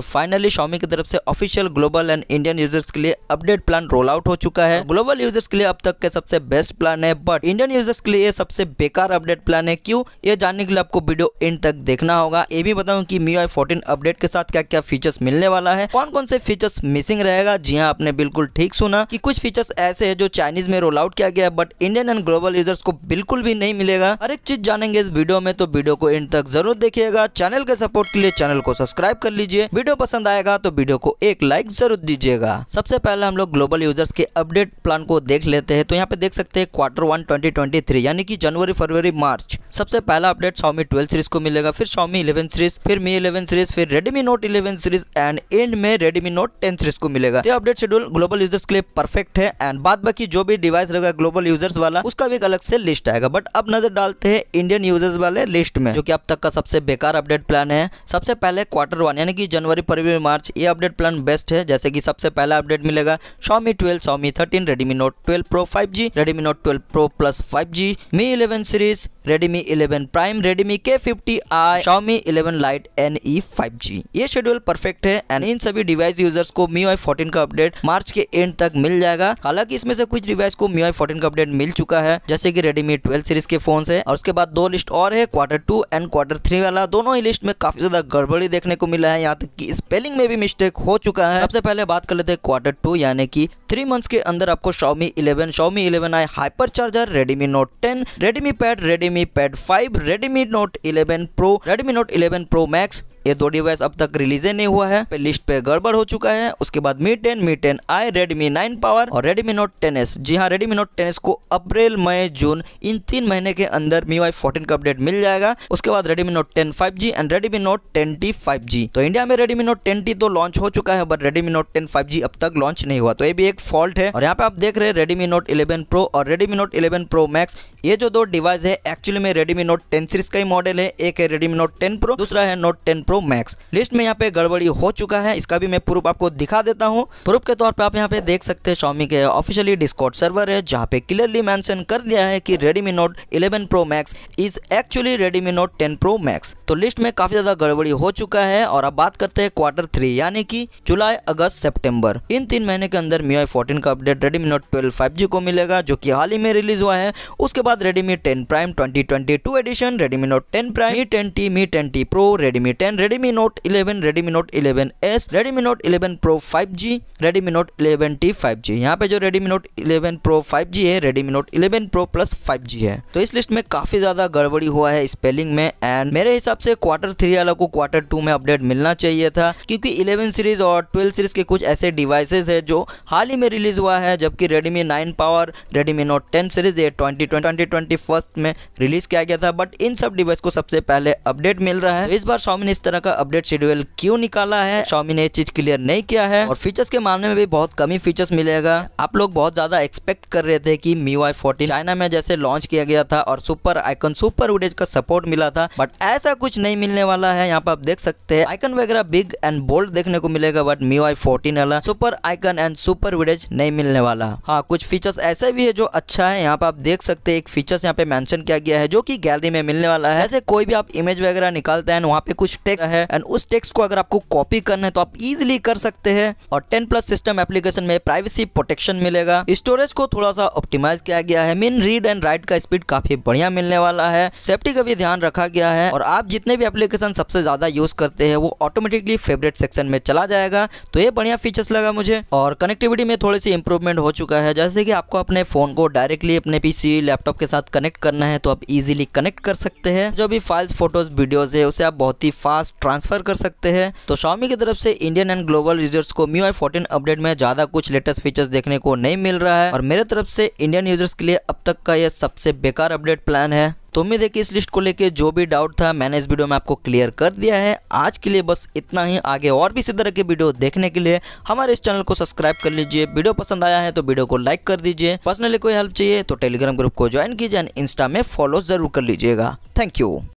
तो finally Xiaomi की तरफ से official global and Indian users के लिए अपडेट प्लान रोल आउट हो चुका है ग्लोबल यूजर्स के लिए अब तक के सबसे बेस्ट प्लान है बट इंडियन यूजर्स के लिए सबसे बेकार अपडेट प्लान है क्यों ये जानने के लिए आपको वीडियो एंड तक देखना होगा ये भी बताऊँ की मी आई फोर्टीन अपडेट के साथ क्या क्या फीचर्स मिलने वाला है कौन कौन से फीचर्स मिसिंग रहेगा जी हाँ आपने बिल्कुल ठीक सुना की कुछ फीचर्स ऐसे है जो चाइनीज में रोल आउट किया गया है but Indian and global users को बिल्कुल भी नहीं मिलेगा हर एक चीज जानेंगे इस वीडियो में तो वीडियो को एंड तक जरूर देखिएगा चैनल के सपोर्ट के लिए चैनल को सब्सक्राइब कर लीजिए वीडियो वीडियो पसंद आएगा तो वीडियो को एक लाइक जरूर दीजिएगा सबसे पहले हम लोग ग्लोबल यूजर्स के अपडेट प्लान को देख लेते हैं तो यहाँ पे देख सकते हैं क्वार्टर वन ट्वेंटी यानी कि जनवरी फरवरी मार्च सबसे पहला अपडेट शाओमी 12 सीरीज़ को मिलेगा फिर शाओमी 11 सीरीज़ फिर मी 11 सीरीज़ फिर Redmi Note 11 series and end में रेडमी नोट 10 सीरीज़ को मिलेगा ये अपडेट शेड्यूल ग्लोबल यूजर्स के लिए परफेक्ट है एंड बाद बाकी जो भी डिवाइस रहेगा ग्लोबल यूजर्स वाला उसका भी एक अलग से लिस्ट आएगा बट अब नजर डालते हैं इंडियन यूजर्स वाले लिस्ट में जो की अब तक का सबसे बेकार अपडेट प्लान है सबसे पहले क्वार्टर वन यानी कि जनवरी फरवरी मार्च ये अपडेट प्लान बेस्ट है जैसे की सबसे पहला अपडेट मिलेगा Xiaomi twelve Xiaomi thirteen Redmi Note twelve Pro five G Redmi Note twelve Pro plus five G Mi eleven series Redmi Redmi 11 prime Redmi K fifty i Xiaomi eleven lite N E five G ये schedule perfect है and इन सभी device users को मी आई fourteen का update मार्च के and तक मिल जाएगा हालांकि इसमें से कुछ डिवाइस को मी आई फोर्टीन का अपडेट मिल चुका है जैसे की रेडमी ट्वेल्व सीरीज के फोन है और उसके बाद दो लिस्ट और है quarter two and quarter three वाला दोनों ही लिस्ट में काफी ज्यादा गड़बड़ी देखने को मिला है यहाँ तक की स्पेलिंग में भी मिस्टेक हो चुका है सबसे पहले बात कर लेते हैं क्वार्टर टू यानी कि थ्री मंथ्स के अंदर आपको Xiaomi eleven Xiaomi eleven i hyper charger Redmi Note ten Redmi Pad Redmi Pad five Redmi Note eleven Pro Redmi Note eleven Pro Max ये दो डिवाइस अब तक रिलीज नहीं हुआ है लिस्ट पे गड़बड़ हो चुका है उसके बाद Mi ten Mi ten i Redmi nine power और Redmi Note ten S G हाँ रेडमी नोट टेन एस को अप्रैल मई जून इन तीन महीने के अंदर मी वाई फोर्टीन का अपडेट मिल जाएगा उसके बाद Redmi Note ten five G and Redmi Note ten T five G तो इंडिया में रेडमी नोट टेन टी तो लॉन्च हो चुका है but Redmi Note ten five G अब तक लॉन्च नहीं हुआ तो ये भी एक फॉल्ट है और यहाँ पे आप देख रहे हैं रेडमी नोट इलेवन प्रो और Redmi Note eleven Pro Max ये जो दो डिवाइस है एक्चुअली में रेडमी नोट टेन सीरीज का ही मॉडल है एक है रेडमी नोट टेन प्रो दूसरा है Note ten Pro Max list में यहाँ पे गड़बड़ी हो चुका है इसका भी मैं प्रूफ आपको दिखा देता हूँ प्रूफ के तौर पर आप यहाँ पे देख सकते हैं शॉमी के ऑफिशियली डिस्कॉट सर्वर है जहाँ पे क्लियरली मैंशन कर दिया है की Redmi Note eleven Pro Max is actually Redmi Note ten Pro Max तो लिस्ट में काफी ज्यादा गड़बड़ी हो चुका है और अब बात करते हैं क्वार्टर थ्री यानी कि जुलाई अगस्त सेप्टेम्बर इन तीन महीने के अंदर मी फोर्टीन का update Redmi Note twelve five को मिलेगा जो कि हाल ही में रिलीज हुआ है उसके बाद Redmi ten prime twenty twenty two edition Redmi Note ten prime ten T Mi ten T Pro Redmi ten Redmi Note 11 Redmi Note 11s Redmi Note 11 Pro 5G Redmi Note 11t 5G यहाँ पे जो Redmi Note 11 Pro 5G है Redmi Note 11 Pro Plus 5G है तो इस list में काफ़ी ज़्यादा गड़बड़ी हुआ है स्पेलिंग में एंड मेरे हिसाब से क्वार्टर थ्री वालों को क्वार्टर टू में अपडेट मिलना चाहिए था क्योंकि 11 सीरीज और 12 सीरीज के कुछ ऐसे डिवाइसेज है जो हाल ही में रिलीज हुआ है जबकि Redmi 9 Power, Redmi Note 10 series ये ट्वेंटी ट्वेंटी में रिलीज किया गया था बट इन सब डिवाइस को सबसे पहले अपडेट मिल रहा है तो इस बार सौमिन इस तरह का अपडेट शेड्यूल क्यों निकाला है शॉमी ने चीज क्लियर नहीं किया है और फीचर्स के मामले में भी बहुत कमी फीचर्स मिलेगा आप लोग बहुत ज्यादा एक्सपेक्ट कर रहे थे की मी वाई फोर्टीन चाइना में जैसे लॉन्च किया गया था और सुपर आइकन सुपर वुडेज का सपोर्ट मिला था बट ऐसा कुछ नहीं मिलने वाला है यहाँ पर आप देख सकते हैं आइकन वगैरह बिग एंड बोल्ड देखने को मिलेगा बट मी वाई फोर्टीन वाला सुपर आइकन एंड सुपर वुडेज नहीं मिलने वाला हाँ कुछ फीचर्स ऐसे भी है जो अच्छा है यहाँ पर आप देख सकते हैं एक फीचर्स यहाँ पे मेंशन किया गया है जो कि गैलरी में मिलने वाला है ऐसे कोई भी आप इमेज वगैरह निकालते हैं वहाँ पे कुछ टेक्स देता है एंड उस टेक्स्ट को अगर आपको कॉपी करना है तो आप इजिली कर सकते हैं और टेन प्लस सिस्टम एप्लीकेशन में प्राइवेसी प्रोटेक्शन मिलेगा स्टोरेज को थोड़ा सा ऑप्टिमाइज किया गया है मेन रीड एंड राइट का स्पीड काफी बढ़िया मिलने वाला है सेफ्टी का भी ध्यान रखा गया है और आप जितने भी एप्लीकेशन सबसे ज्यादा यूज करते हैं वो ऑटोमेटिकली फेवरेट सेक्शन में चला जाएगा तो ये बढ़िया फीचर्स लगा मुझे और कनेक्टिविटी में थोड़ी सी इंप्रूवमेंट हो चुका है जैसे कि आपको अपने फोन को डायरेक्टली अपने पीसी लैपटॉप के साथ कनेक्ट करना है तो आप इजीली कनेक्ट कर सकते हैं जो भी फाइल्स फोटोज वीडियोज है उसे आप बहुत ही फास्ट ट्रांसफर कर सकते हैं तो स्वामी की तरफ से इंडियन एंड ग्लोबल यूजर्स को मी आई फोर्टीन अपडेट में ज्यादा कुछ लेटेस्ट फीचर्स देखने को नहीं मिल रहा है और मेरे तरफ से इंडियन यूजर्स के लिए अब तक का यह सबसे बेकार अपडेट प्लान है तो उम्मीद है कि इस लिस्ट को लेके जो भी डाउट था मैंने इस वीडियो में आपको क्लियर कर दिया है आज के लिए बस इतना ही आगे और भी इसी तरह के वीडियो देखने के लिए हमारे इस चैनल को सब्सक्राइब कर लीजिए वीडियो पसंद आया है तो वीडियो को लाइक कर दीजिए पर्सनली कोई हेल्प चाहिए तो टेलीग्राम ग्रुप को ज्वाइन कीजिए एंड इंस्टा में फॉलो जरूर कर लीजिएगा थैंक यू